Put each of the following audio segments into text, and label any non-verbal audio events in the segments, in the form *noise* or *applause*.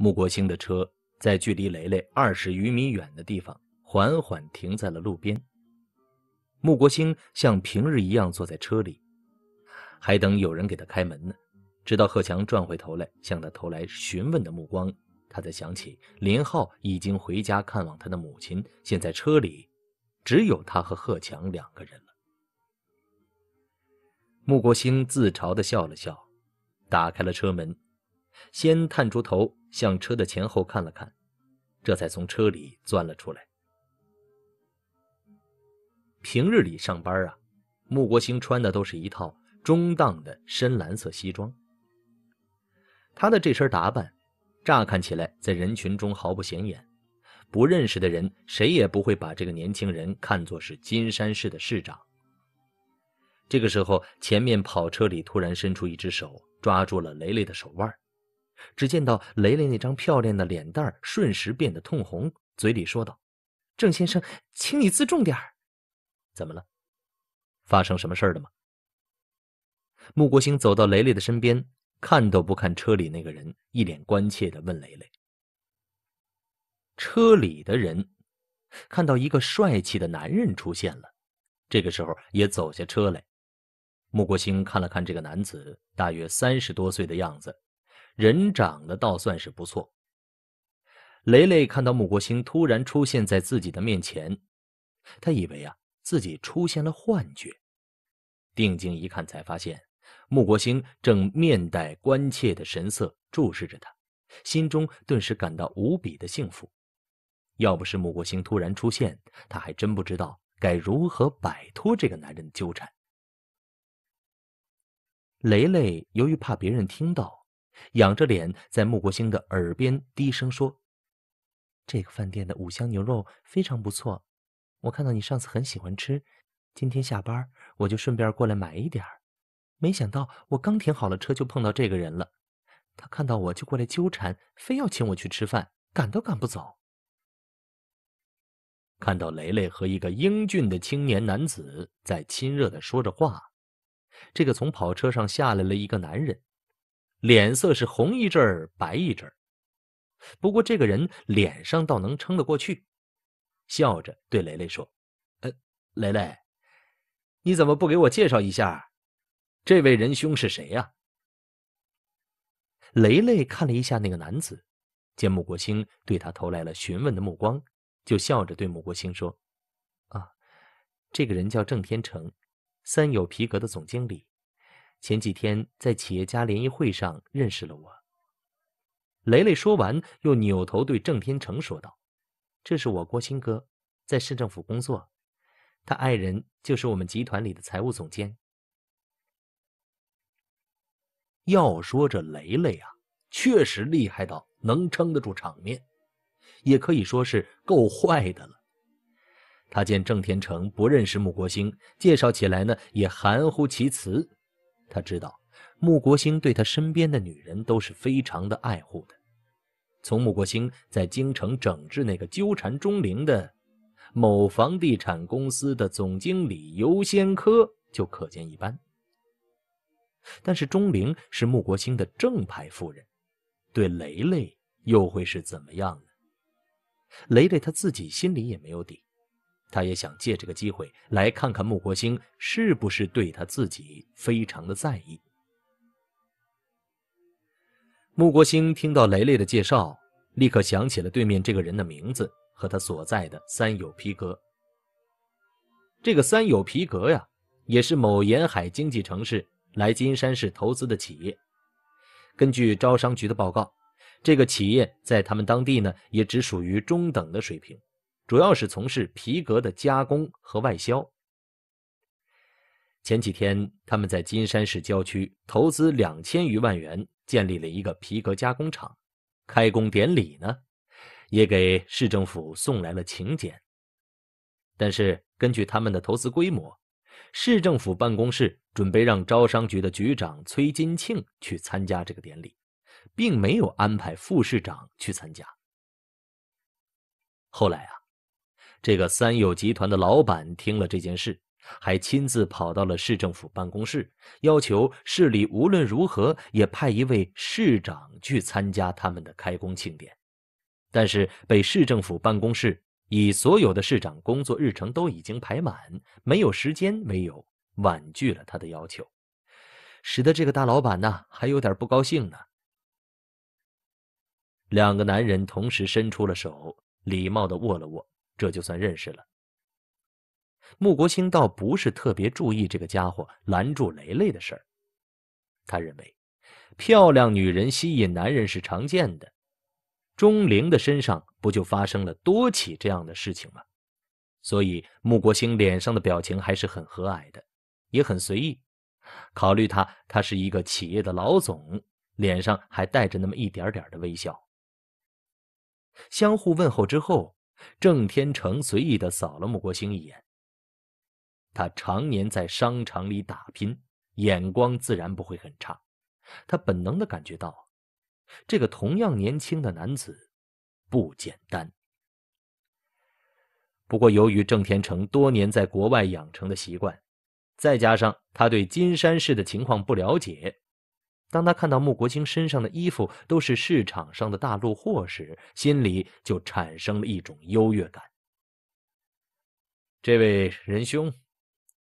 穆国兴的车在距离雷雷二十余米远的地方缓缓停在了路边。穆国兴像平日一样坐在车里，还等有人给他开门呢。直到贺强转回头来向他投来询问的目光，他才想起林浩已经回家看望他的母亲。现在车里只有他和贺强两个人了。穆国兴自嘲地笑了笑，打开了车门。先探出头向车的前后看了看，这才从车里钻了出来。平日里上班啊，穆国兴穿的都是一套中档的深蓝色西装。他的这身打扮，乍看起来在人群中毫不显眼，不认识的人谁也不会把这个年轻人看作是金山市的市长。这个时候，前面跑车里突然伸出一只手，抓住了雷雷的手腕。只见到雷雷那张漂亮的脸蛋儿瞬时变得通红，嘴里说道：“郑先生，请你自重点儿。”“怎么了？发生什么事儿了吗？”穆国兴走到雷雷的身边，看都不看车里那个人，一脸关切的问雷雷：“车里的人看到一个帅气的男人出现了，这个时候也走下车来。穆国兴看了看这个男子，大约三十多岁的样子。”人长得倒算是不错。雷雷看到穆国兴突然出现在自己的面前，他以为啊自己出现了幻觉，定睛一看才发现，穆国兴正面带关切的神色注视着他，心中顿时感到无比的幸福。要不是穆国兴突然出现，他还真不知道该如何摆脱这个男人的纠缠。雷雷由于怕别人听到。仰着脸，在穆国兴的耳边低声说：“这个饭店的五香牛肉非常不错，我看到你上次很喜欢吃，今天下班我就顺便过来买一点儿。没想到我刚停好了车，就碰到这个人了。他看到我就过来纠缠，非要请我去吃饭，赶都赶不走。看到雷雷和一个英俊的青年男子在亲热的说着话，这个从跑车上下来了一个男人。”脸色是红一阵儿白一阵儿，不过这个人脸上倒能撑得过去，笑着对雷雷说：“呃，雷雷，你怎么不给我介绍一下，这位仁兄是谁呀？”雷雷看了一下那个男子，见穆国兴对他投来了询问的目光，就笑着对穆国兴说：“啊，这个人叫郑天成，三友皮革的总经理。”前几天在企业家联谊会上认识了我。雷雷说完，又扭头对郑天成说道：“这是我郭鑫哥，在市政府工作，他爱人就是我们集团里的财务总监。”要说这雷雷啊，确实厉害到能撑得住场面，也可以说是够坏的了。他见郑天成不认识穆国兴，介绍起来呢也含糊其辞。他知道，穆国兴对他身边的女人都是非常的爱护的。从穆国兴在京城整治那个纠缠钟灵的某房地产公司的总经理尤先科就可见一斑。但是钟灵是穆国兴的正牌夫人，对雷雷又会是怎么样呢？雷雷他自己心里也没有底。他也想借这个机会来看看穆国兴是不是对他自己非常的在意。穆国兴听到雷雷的介绍，立刻想起了对面这个人的名字和他所在的三友皮革。这个三友皮革呀，也是某沿海经济城市来金山市投资的企业。根据招商局的报告，这个企业在他们当地呢，也只属于中等的水平。主要是从事皮革的加工和外销。前几天，他们在金山市郊区投资两千余万元建立了一个皮革加工厂，开工典礼呢，也给市政府送来了请柬。但是，根据他们的投资规模，市政府办公室准备让招商局的局长崔金庆去参加这个典礼，并没有安排副市长去参加。后来啊。这个三友集团的老板听了这件事，还亲自跑到了市政府办公室，要求市里无论如何也派一位市长去参加他们的开工庆典。但是被市政府办公室以所有的市长工作日程都已经排满，没有时间为由婉拒了他的要求，使得这个大老板呢还有点不高兴呢。两个男人同时伸出了手，礼貌的握了握。这就算认识了。穆国兴倒不是特别注意这个家伙拦住雷雷的事儿，他认为漂亮女人吸引男人是常见的，钟灵的身上不就发生了多起这样的事情吗？所以穆国兴脸上的表情还是很和蔼的，也很随意。考虑他，他是一个企业的老总，脸上还带着那么一点点的微笑。相互问候之后。郑天成随意的扫了穆国兴一眼，他常年在商场里打拼，眼光自然不会很差。他本能的感觉到，这个同样年轻的男子不简单。不过，由于郑天成多年在国外养成的习惯，再加上他对金山市的情况不了解。当他看到穆国兴身上的衣服都是市场上的大陆货时，心里就产生了一种优越感。这位仁兄，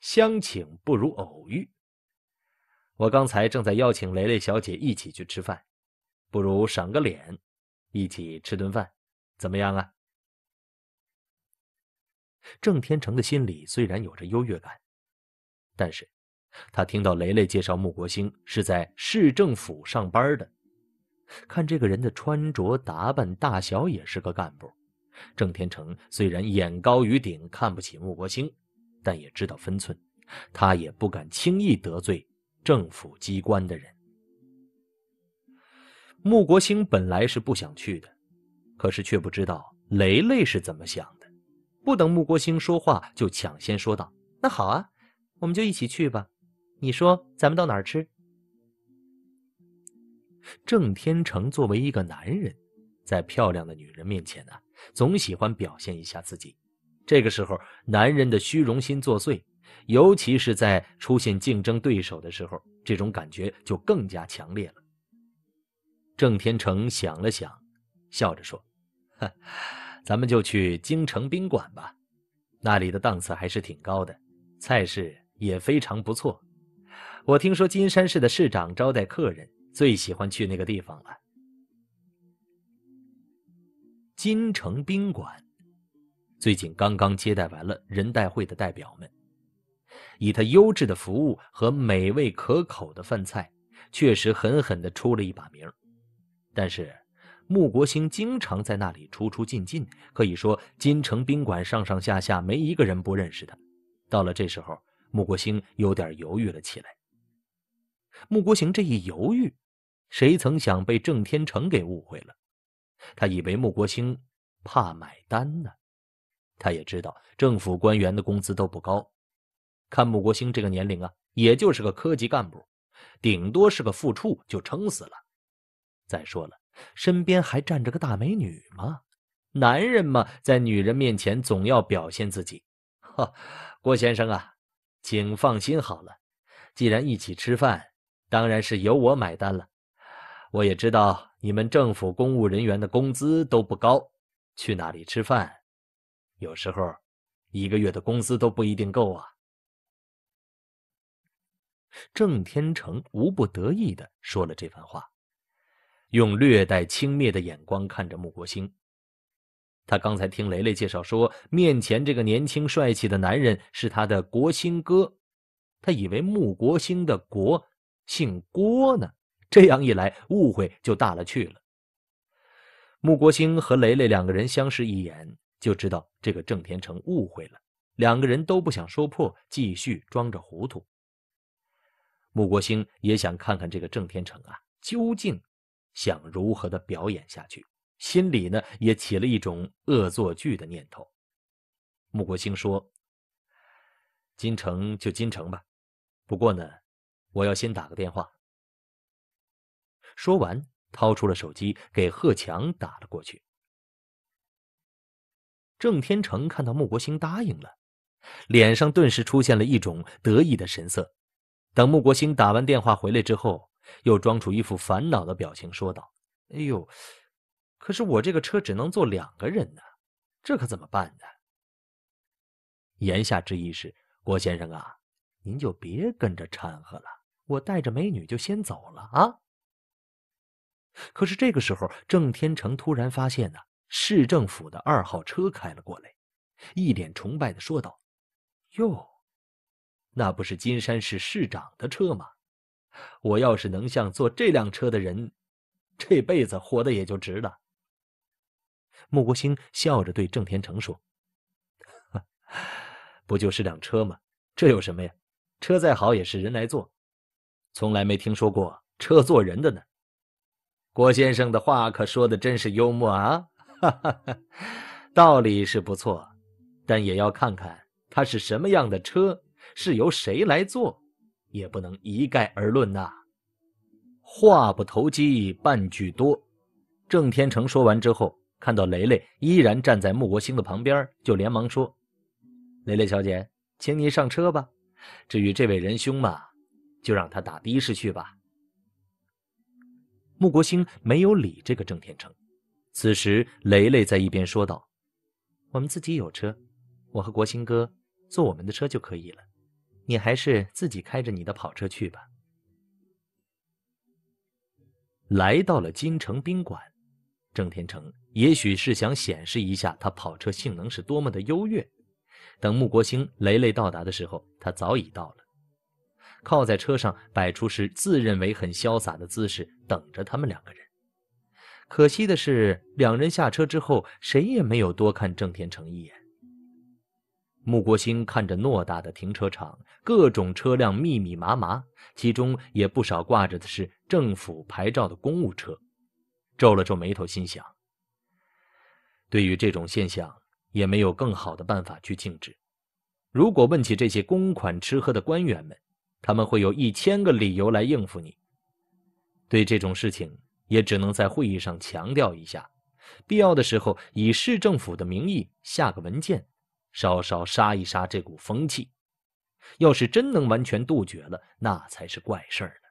相请不如偶遇。我刚才正在邀请雷雷小姐一起去吃饭，不如赏个脸，一起吃顿饭，怎么样啊？郑天成的心里虽然有着优越感，但是。他听到雷雷介绍穆国兴是在市政府上班的，看这个人的穿着打扮，大小也是个干部。郑天成虽然眼高于顶，看不起穆国兴，但也知道分寸，他也不敢轻易得罪政府机关的人。穆国兴本来是不想去的，可是却不知道雷雷是怎么想的。不等穆国兴说话，就抢先说道：“那好啊，我们就一起去吧。”你说咱们到哪儿吃？郑天成作为一个男人，在漂亮的女人面前呢，总喜欢表现一下自己。这个时候，男人的虚荣心作祟，尤其是在出现竞争对手的时候，这种感觉就更加强烈了。郑天成想了想，笑着说：“咱们就去京城宾馆吧，那里的档次还是挺高的，菜式也非常不错。”我听说金山市的市长招待客人最喜欢去那个地方了，金城宾馆最近刚刚接待完了人代会的代表们，以他优质的服务和美味可口的饭菜，确实狠狠的出了一把名。但是穆国兴经常在那里出出进进，可以说金城宾馆上上下下没一个人不认识他。到了这时候，穆国兴有点犹豫了起来。穆国兴这一犹豫，谁曾想被郑天成给误会了？他以为穆国兴怕买单呢。他也知道政府官员的工资都不高，看穆国兴这个年龄啊，也就是个科级干部，顶多是个副处就撑死了。再说了，身边还站着个大美女嘛，男人嘛，在女人面前总要表现自己。哈，郭先生啊，请放心好了，既然一起吃饭。当然是由我买单了，我也知道你们政府公务人员的工资都不高，去哪里吃饭，有时候一个月的工资都不一定够啊。郑天成无不得意的说了这番话，用略带轻蔑的眼光看着穆国兴。他刚才听雷雷介绍说，面前这个年轻帅气的男人是他的国兴哥，他以为穆国兴的国。姓郭呢，这样一来误会就大了去了。穆国兴和雷雷两个人相视一眼，就知道这个郑天成误会了。两个人都不想说破，继续装着糊涂。穆国兴也想看看这个郑天成啊，究竟想如何的表演下去，心里呢也起了一种恶作剧的念头。穆国兴说：“金城就金城吧，不过呢。”我要先打个电话。说完，掏出了手机，给贺强打了过去。郑天成看到穆国兴答应了，脸上顿时出现了一种得意的神色。等穆国兴打完电话回来之后，又装出一副烦恼的表情，说道：“哎呦，可是我这个车只能坐两个人呢，这可怎么办呢？”言下之意是：郭先生啊，您就别跟着掺和了。我带着美女就先走了啊！可是这个时候，郑天成突然发现呢，市政府的二号车开了过来，一脸崇拜的说道：“哟，那不是金山市市长的车吗？我要是能像坐这辆车的人，这辈子活的也就值了。”穆国兴笑着对郑天成说：“ *laughs* 不就是辆车吗？这有什么呀？车再好也是人来坐。”从来没听说过车坐人的呢，郭先生的话可说的真是幽默啊！哈哈，道理是不错，但也要看看他是什么样的车，是由谁来坐，也不能一概而论呐。话不投机半句多。郑天成说完之后，看到雷雷依然站在穆国兴的旁边，就连忙说：“雷雷小姐，请您上车吧。至于这位仁兄嘛。”就让他打的士去吧。穆国兴没有理这个郑天成。此时，雷雷在一边说道：“我们自己有车，我和国兴哥坐我们的车就可以了。你还是自己开着你的跑车去吧。”来到了金城宾馆，郑天成也许是想显示一下他跑车性能是多么的优越。等穆国兴、雷雷到达的时候，他早已到了。靠在车上，摆出是自认为很潇洒的姿势，等着他们两个人。可惜的是，两人下车之后，谁也没有多看郑天成一眼。穆国兴看着偌大的停车场，各种车辆密密麻麻，其中也不少挂着的是政府牌照的公务车，皱了皱眉头，心想：对于这种现象，也没有更好的办法去禁止。如果问起这些公款吃喝的官员们，他们会有一千个理由来应付你。对这种事情，也只能在会议上强调一下，必要的时候以市政府的名义下个文件，稍稍杀一杀这股风气。要是真能完全杜绝了，那才是怪事儿呢。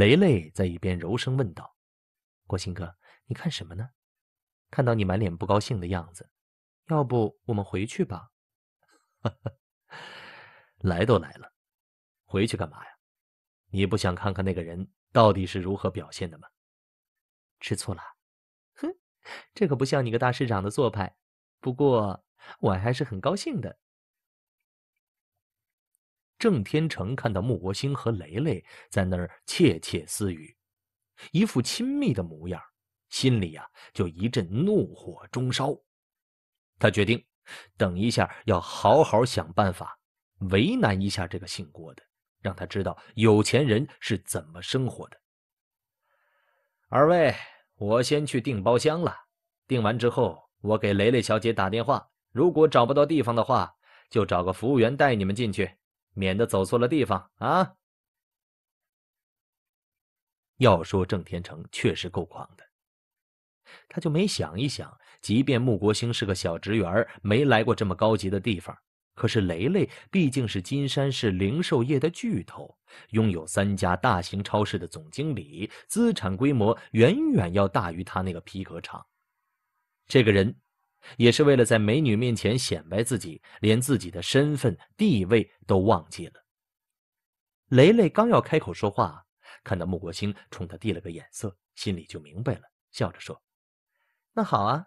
雷雷在一边柔声问道：“郭鑫哥，你看什么呢？看到你满脸不高兴的样子，要不我们回去吧？”来都来了，回去干嘛呀？你不想看看那个人到底是如何表现的吗？吃醋了？哼，这可不像你个大市长的做派。不过我还是很高兴的。郑天成看到穆国兴和雷雷在那儿窃窃私语，一副亲密的模样，心里呀就一阵怒火中烧。他决定，等一下要好好想办法。为难一下这个姓郭的，让他知道有钱人是怎么生活的。二位，我先去订包厢了。订完之后，我给雷雷小姐打电话。如果找不到地方的话，就找个服务员带你们进去，免得走错了地方啊。要说郑天成确实够狂的，他就没想一想，即便穆国兴是个小职员，没来过这么高级的地方。可是雷雷毕竟是金山市零售业的巨头，拥有三家大型超市的总经理，资产规模远远要大于他那个皮革厂。这个人，也是为了在美女面前显摆自己，连自己的身份地位都忘记了。雷雷刚要开口说话，看到穆国兴冲他递了个眼色，心里就明白了，笑着说：“那好啊，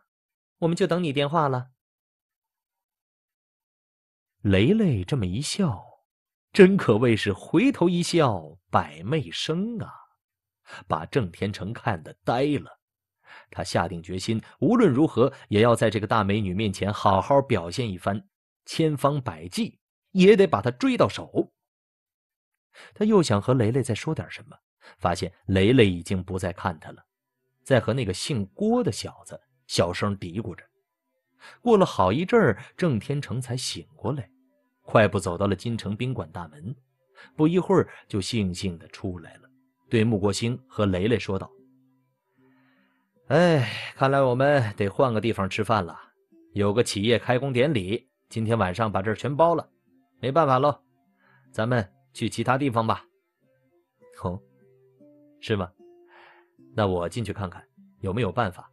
我们就等你电话了。”雷雷这么一笑，真可谓是回头一笑百媚生啊！把郑天成看得呆了。他下定决心，无论如何也要在这个大美女面前好好表现一番，千方百计也得把她追到手。他又想和雷雷再说点什么，发现雷雷已经不再看他了，在和那个姓郭的小子小声嘀咕着。过了好一阵儿，郑天成才醒过来，快步走到了金城宾馆大门，不一会儿就悻悻地出来了，对穆国兴和雷雷说道：“哎，看来我们得换个地方吃饭了。有个企业开工典礼，今天晚上把这儿全包了，没办法喽，咱们去其他地方吧。”“哦，是吗？那我进去看看有没有办法。”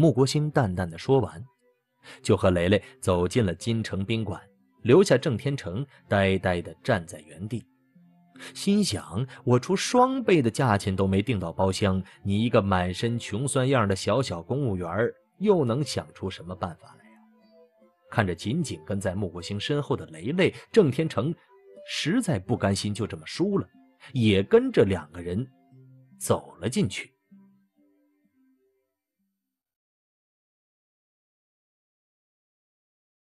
穆国兴淡淡的说完，就和雷雷走进了金城宾馆，留下郑天成呆呆的站在原地，心想：我出双倍的价钱都没订到包厢，你一个满身穷酸样的小小公务员又能想出什么办法来呀？看着紧紧跟在穆国兴身后的雷雷，郑天成实在不甘心就这么输了，也跟着两个人走了进去。